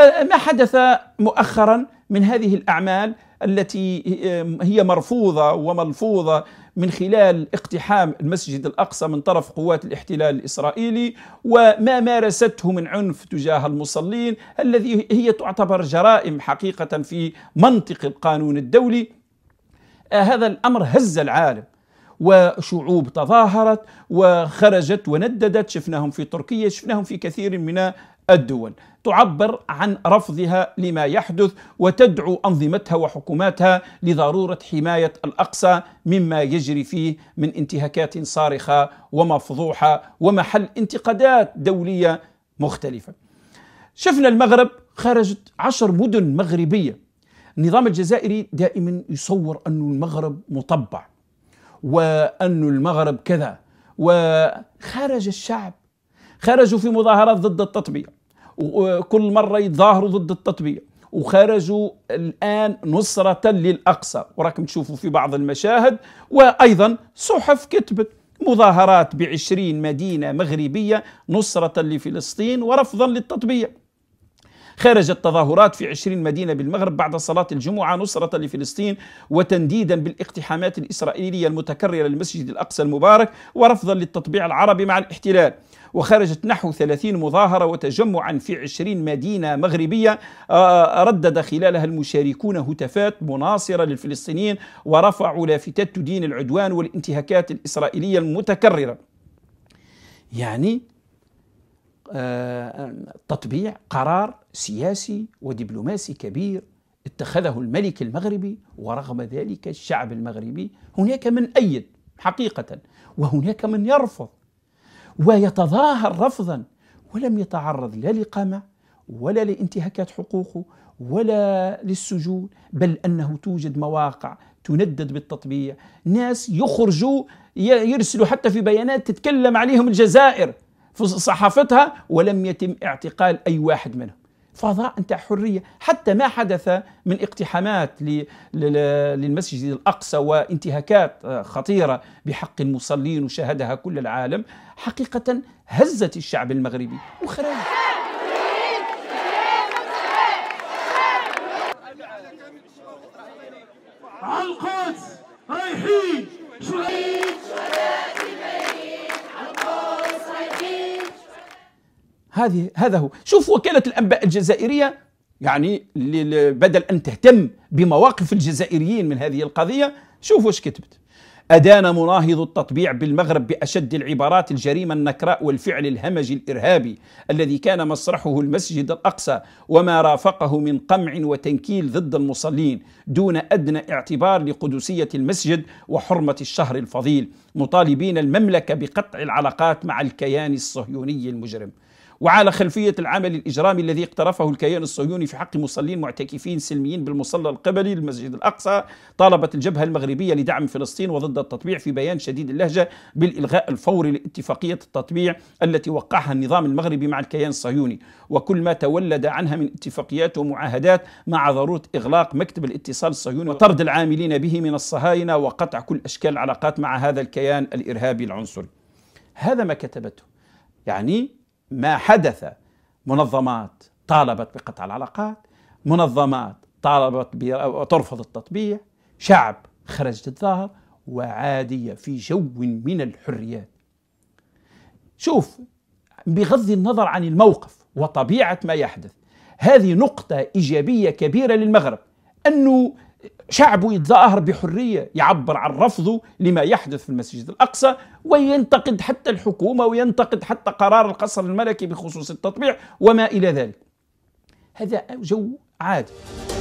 آه، ما حدث مؤخرا من هذه الاعمال التي آه، هي مرفوضه وملفوظه من خلال اقتحام المسجد الاقصى من طرف قوات الاحتلال الاسرائيلي وما مارسته من عنف تجاه المصلين الذي هي تعتبر جرائم حقيقه في منطق القانون الدولي آه، هذا الامر هز العالم وشعوب تظاهرت وخرجت ونددت شفناهم في تركيا شفناهم في كثير من الدول تعبر عن رفضها لما يحدث وتدعو انظمتها وحكوماتها لضروره حمايه الاقصى مما يجري فيه من انتهاكات صارخه ومفضوحه ومحل انتقادات دوليه مختلفه. شفنا المغرب خرجت عشر مدن مغربيه. النظام الجزائري دائما يصور أن المغرب مطبع وأن المغرب كذا وخرج الشعب خرجوا في مظاهرات ضد التطبيع وكل مرة يتظاهروا ضد التطبيع وخرجوا الآن نصرة للأقصى وراكم تشوفوا في بعض المشاهد وأيضا صحف كتبت مظاهرات بعشرين مدينة مغربية نصرة لفلسطين ورفضا للتطبيع خرجت تظاهرات في عشرين مدينة بالمغرب بعد صلاة الجمعة نصرة لفلسطين وتنديدا بالاقتحامات الإسرائيلية المتكررة للمسجد الأقصى المبارك ورفضا للتطبيع العربي مع الاحتلال وخرجت نحو 30 مظاهرة وتجمعا في 20 مدينة مغربية آه، آه، ردد خلالها المشاركون هتافات مناصرة للفلسطينيين ورفعوا لافتات تدين العدوان والانتهاكات الإسرائيلية المتكررة يعني آه، تطبيع قرار سياسي ودبلوماسي كبير اتخذه الملك المغربي ورغم ذلك الشعب المغربي هناك من أيد حقيقة وهناك من يرفض ويتظاهر رفضا ولم يتعرض لا لقمع ولا لانتهاكات حقوقه ولا للسجون بل انه توجد مواقع تندد بالتطبيع ناس يخرجوا يرسلوا حتى في بيانات تتكلم عليهم الجزائر في صحافتها ولم يتم اعتقال اي واحد منهم فضاء نتاع حرية حتى ما حدث من اقتحامات للمسجد الأقصى وانتهاكات آه، خطيرة بحق المصلين وشاهدها كل العالم حقيقة هزت الشعب المغربي وخرج القدس رايحين هذه هذا هو شوف وكالة الأنباء الجزائرية يعني بدل أن تهتم بمواقف الجزائريين من هذه القضية شوف وش كتبت أدان مناهض التطبيع بالمغرب بأشد العبارات الجريمة النكراء والفعل الهمجي الإرهابي الذي كان مسرحه المسجد الأقصى وما رافقه من قمع وتنكيل ضد المصلين دون أدنى اعتبار لقدسية المسجد وحرمة الشهر الفضيل مطالبين المملكة بقطع العلاقات مع الكيان الصهيوني المجرم وعلى خلفية العمل الإجرامي الذي اقترفه الكيان الصهيوني في حق مصلين معتكفين سلميين بالمصلى القبلي للمسجد الأقصى طالبت الجبهة المغربية لدعم فلسطين وضد التطبيع في بيان شديد اللهجة بالإلغاء الفوري لاتفاقية التطبيع التي وقعها النظام المغربي مع الكيان الصهيوني وكل ما تولد عنها من اتفاقيات ومعاهدات مع ضرورة إغلاق مكتب الاتصال الصهيوني وطرد العاملين به من الصهاينة وقطع كل أشكال العلاقات مع هذا الكيان الإرهابي العنصري هذا ما كتبته يعني ما حدث منظمات طالبت بقطع العلاقات منظمات طالبت وترفض التطبيع شعب خرج الظاهر وعادية في جو من الحريات شوف بغض النظر عن الموقف وطبيعة ما يحدث هذه نقطة إيجابية كبيرة للمغرب أنه شعبه يتظاهر بحرية يعبر عن رفضه لما يحدث في المسجد الأقصى وينتقد حتى الحكومة وينتقد حتى قرار القصر الملكي بخصوص التطبيع وما إلى ذلك هذا جو عادي